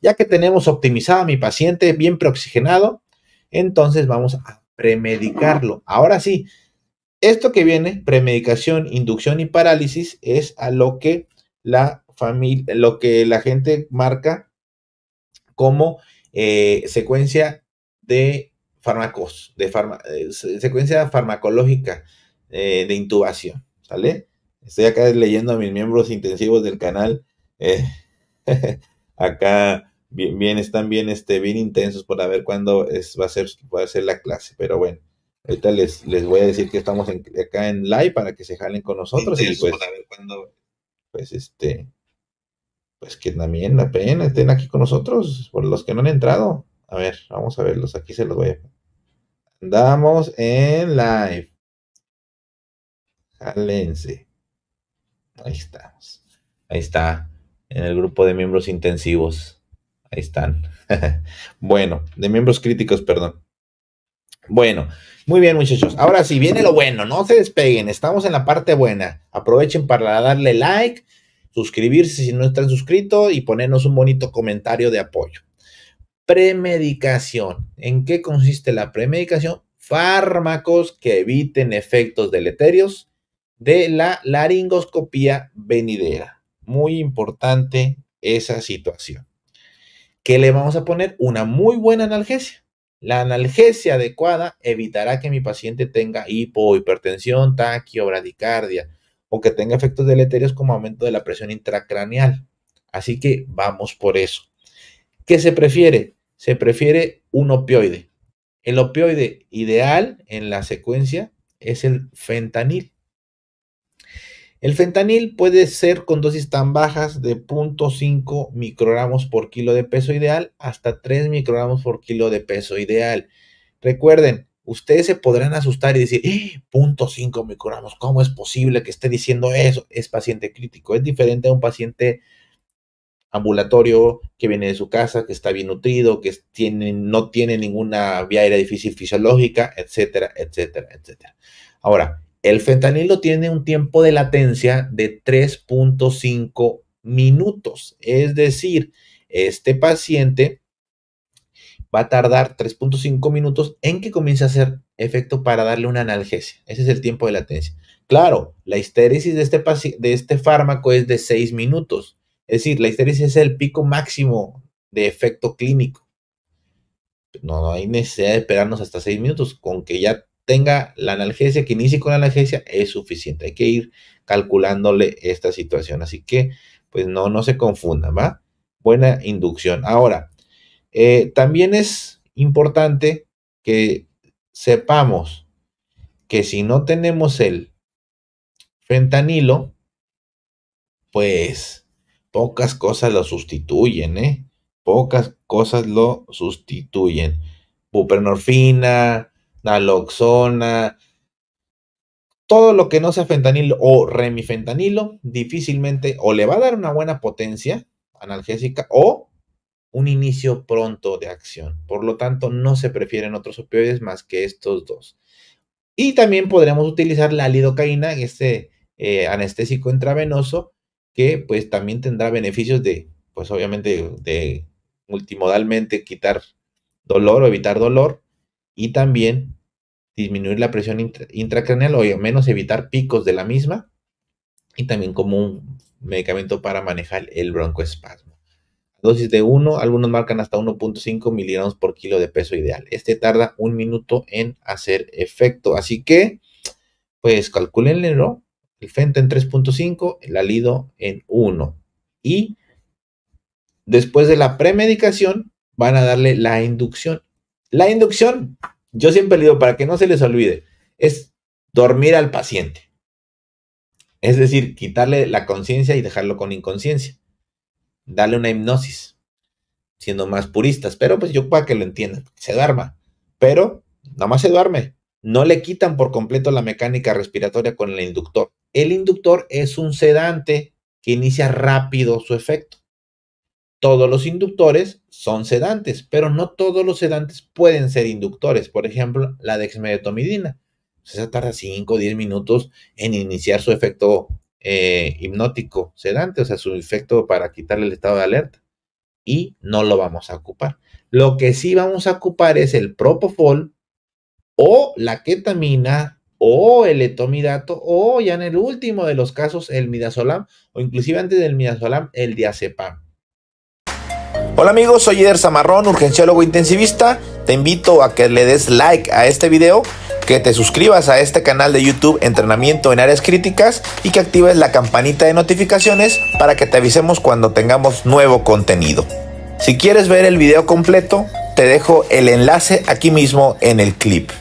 Ya que tenemos optimizado a mi paciente bien preoxigenado, entonces vamos a premedicarlo. Ahora sí, esto que viene, premedicación, inducción y parálisis, es a lo que la familia, lo que la gente marca como eh, secuencia de fármacos, de eh, secuencia farmacológica eh, de intubación, ¿sale? Estoy acá leyendo a mis miembros intensivos del canal, acá bien, bien, están bien, este, bien intensos por ver cuándo es, va, a ser, va a ser la clase. Pero bueno, ahorita les, les voy a decir que estamos acá en live para que se jalen con nosotros y pues, pues este, pues que también la pena estén aquí con nosotros, por los que no han entrado. A ver, vamos a verlos, aquí se los voy a... Andamos en live. Jalense. Ahí estamos. Ahí está. En el grupo de miembros intensivos. Ahí están. bueno, de miembros críticos, perdón. Bueno, muy bien muchachos. Ahora sí, viene lo bueno, no se despeguen, estamos en la parte buena. Aprovechen para darle like, suscribirse si no están suscritos y ponernos un bonito comentario de apoyo. Premedicación. ¿En qué consiste la premedicación? Fármacos que eviten efectos deleterios de la laringoscopía venidera. Muy importante esa situación. ¿Qué le vamos a poner? Una muy buena analgesia. La analgesia adecuada evitará que mi paciente tenga hipo, hipertensión, taquio, bradicardia o que tenga efectos deleterios como aumento de la presión intracraneal. Así que vamos por eso. ¿Qué se prefiere? Se prefiere un opioide. El opioide ideal en la secuencia es el fentanil. El fentanil puede ser con dosis tan bajas de 0.5 microgramos por kilo de peso ideal hasta 3 microgramos por kilo de peso ideal. Recuerden, ustedes se podrán asustar y decir, ¡Eh! 0.5 microgramos, ¿cómo es posible que esté diciendo eso? Es paciente crítico, es diferente a un paciente ambulatorio que viene de su casa, que está bien nutrido, que no tiene ninguna vía aérea difícil fisiológica, etcétera, etcétera, etcétera. Ahora, el fentanilo tiene un tiempo de latencia de 3.5 minutos. Es decir, este paciente va a tardar 3.5 minutos en que comience a hacer efecto para darle una analgesia. Ese es el tiempo de latencia. Claro, la histéresis de este, este fármaco es de 6 minutos. Es decir, la histéresis es el pico máximo de efecto clínico. No, no hay necesidad de esperarnos hasta 6 minutos. Con que ya tenga la analgesia, que inicie con la analgesia, es suficiente. Hay que ir calculándole esta situación. Así que, pues no, no se confunda, ¿va? Buena inducción. Ahora, eh, también es importante que sepamos que si no tenemos el fentanilo, pues pocas cosas lo sustituyen, ¿eh? Pocas cosas lo sustituyen. Buprenorfina, naloxona, todo lo que no sea fentanilo o remifentanilo, difícilmente o le va a dar una buena potencia analgésica o un inicio pronto de acción. Por lo tanto, no se prefieren otros opioides más que estos dos. Y también podremos utilizar la lidocaína, este eh, anestésico intravenoso, que pues también tendrá beneficios de, pues obviamente, de multimodalmente quitar dolor o evitar dolor, y también disminuir la presión intracraneal o al menos evitar picos de la misma y también como un medicamento para manejar el broncoespasmo. Dosis de 1, algunos marcan hasta 1.5 miligramos por kilo de peso ideal. Este tarda un minuto en hacer efecto, así que pues calculenlo, el Fento en 3.5, el Alido en 1 y después de la premedicación van a darle la inducción la inducción, yo siempre le digo, para que no se les olvide, es dormir al paciente. Es decir, quitarle la conciencia y dejarlo con inconsciencia. Darle una hipnosis, siendo más puristas, pero pues yo para que lo entiendan, se duerma. Pero nada más se duerme. No le quitan por completo la mecánica respiratoria con el inductor. El inductor es un sedante que inicia rápido su efecto. Todos los inductores son sedantes, pero no todos los sedantes pueden ser inductores. Por ejemplo, la dexmedetomidina. Pues, esa tarda 5 o 10 minutos en iniciar su efecto eh, hipnótico sedante, o sea, su efecto para quitarle el estado de alerta. Y no lo vamos a ocupar. Lo que sí vamos a ocupar es el propofol o la ketamina o el etomidato o ya en el último de los casos el midazolam o inclusive antes del midazolam el diazepam. Hola amigos, soy Eder Zamarrón, urgenciólogo intensivista. Te invito a que le des like a este video, que te suscribas a este canal de YouTube Entrenamiento en Áreas Críticas y que actives la campanita de notificaciones para que te avisemos cuando tengamos nuevo contenido. Si quieres ver el video completo, te dejo el enlace aquí mismo en el clip.